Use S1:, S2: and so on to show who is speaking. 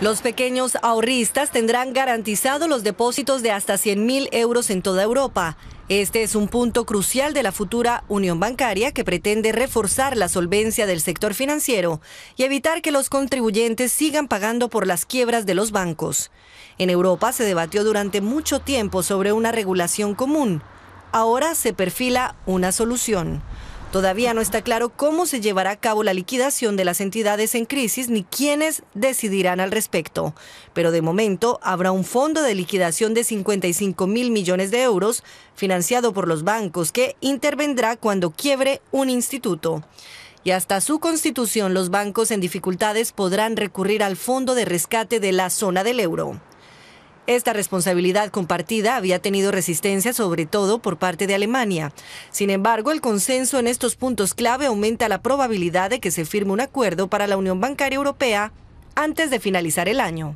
S1: Los pequeños ahorristas tendrán garantizados los depósitos de hasta 100.000 euros en toda Europa. Este es un punto crucial de la futura unión bancaria que pretende reforzar la solvencia del sector financiero y evitar que los contribuyentes sigan pagando por las quiebras de los bancos. En Europa se debatió durante mucho tiempo sobre una regulación común. Ahora se perfila una solución. Todavía no está claro cómo se llevará a cabo la liquidación de las entidades en crisis ni quiénes decidirán al respecto. Pero de momento habrá un fondo de liquidación de 55 mil millones de euros financiado por los bancos que intervendrá cuando quiebre un instituto. Y hasta su constitución los bancos en dificultades podrán recurrir al fondo de rescate de la zona del euro. Esta responsabilidad compartida había tenido resistencia sobre todo por parte de Alemania. Sin embargo, el consenso en estos puntos clave aumenta la probabilidad de que se firme un acuerdo para la Unión Bancaria Europea antes de finalizar el año.